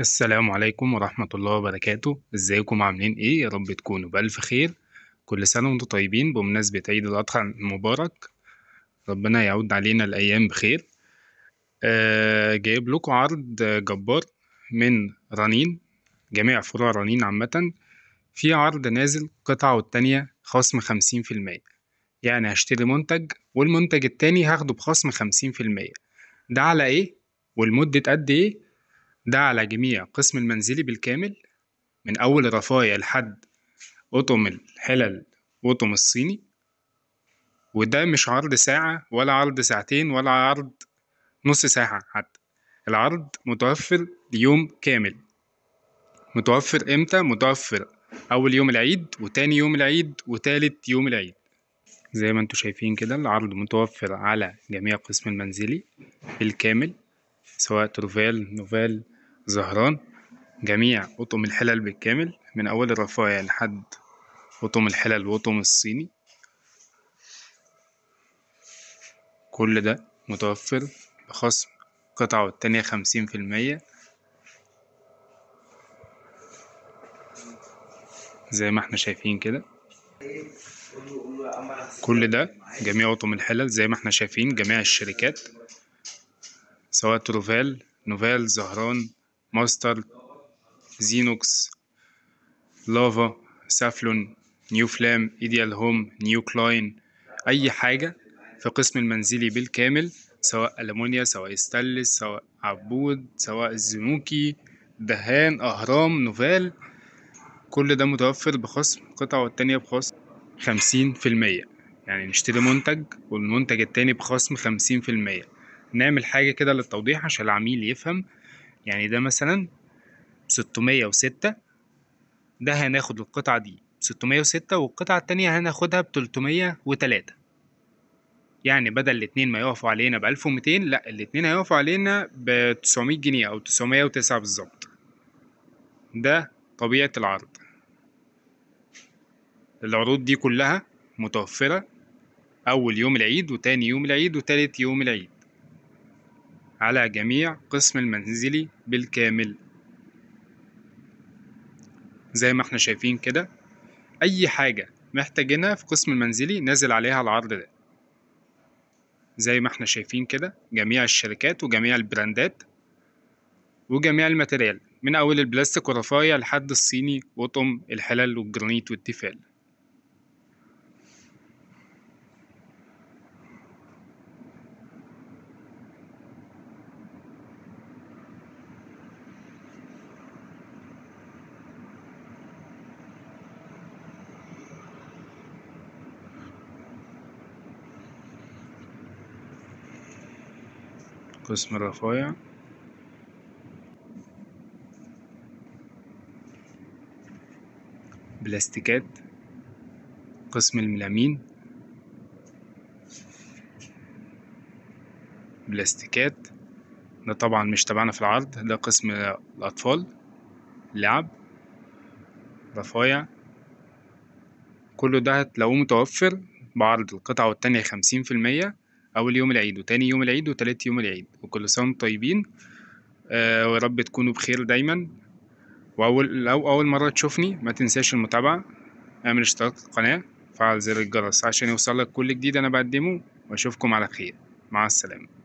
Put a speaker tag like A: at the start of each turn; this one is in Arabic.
A: السلام عليكم ورحمة الله وبركاته ازيكم عاملين ايه يا رب تكونوا بألف خير كل سنة وانتم طيبين بمناسبة عيد الأضحى المبارك ربنا يعود علينا الأيام بخير آه جايب لكم عرض جبار من رنين جميع فروع رنين عامة في عرض نازل قطعة والتانية خصم خمسين في المية يعني هشتري منتج والمنتج التاني هاخده بخصم خمسين في المية ده على ايه؟ والمدة قد ايه؟ ده على جميع قسم المنزلي بالكامل من أول الرفاية لحد أطم الحلل قطم الصيني وده مش عرض ساعة ولا عرض ساعتين ولا عرض نص ساعة حتى العرض متوفر ليوم كامل متوفر امتى متوفر اول يوم العيد وتاني يوم العيد وتالت يوم العيد زي ما انتم شايفين كده العرض متوفر على جميع قسم المنزلي بالكامل سواء تروفال نوفال زهران جميع أطم الحلل بالكامل من أول الرفايع يعني لحد أطم الحلل وأطم الصيني كل ده متوفر بخصم قطعة والتانية خمسين في المية زي ما احنا شايفين كده كل ده جميع أطم الحلل زي ما احنا شايفين جميع الشركات سواء تروفال نوفال زهران ماستر زينوكس لافا سافلون نيو فلام ايديال هوم نيو كلاين اي حاجة في قسم المنزلي بالكامل سواء ألمونيا سواء استلس سواء عبود سواء الزنوكي دهان أهرام نوفال كل ده متوفر بخصم قطعة والتانية بخصم خمسين في المية يعني نشتري منتج والمنتج التاني بخصم خمسين في المية نعمل حاجة كده للتوضيح عشان العميل يفهم يعني ده مثلا ستمية وستة ده هناخد القطعة دي بستمية وستة والقطعة التانية هناخدها بتلتمية وتلاتة يعني بدل الاتنين ما يقفوا علينا بألف ومتين لأ الاتنين هيقفوا علينا بتسعمية جنيه أو تسعمية وتسعة بالظبط ده طبيعة العرض العروض دي كلها متوفرة أول يوم العيد وتاني يوم العيد وتالت يوم العيد على جميع قسم المنزلي بالكامل زي ما احنا شايفين كده أي حاجة محتاجينها في قسم المنزلي نازل عليها العرض ده زي ما احنا شايفين كده جميع الشركات وجميع البراندات وجميع الماتيريال من أول البلاستيك والرفاية لحد الصيني وطم الحلل والجرانيت والتفال قسم الرفايع بلاستيكات قسم الملامين بلاستيكات ده طبعا مش تبعنا في العرض ده قسم الأطفال لعب رفايع كله ده هتلاقوه متوفر بعرض القطعة والتانية خمسين في المية أول يوم العيد وتاني يوم العيد وتالت يوم العيد وكل سنة وانتم طيبين آه ويا رب تكونوا بخير دايما وأول لو أول مرة تشوفني ما تنساش المتابعة اعمل اشتراك في القناة وفعل زر الجرس عشان يوصلك كل جديد أنا بقدمه وأشوفكم على خير مع السلامة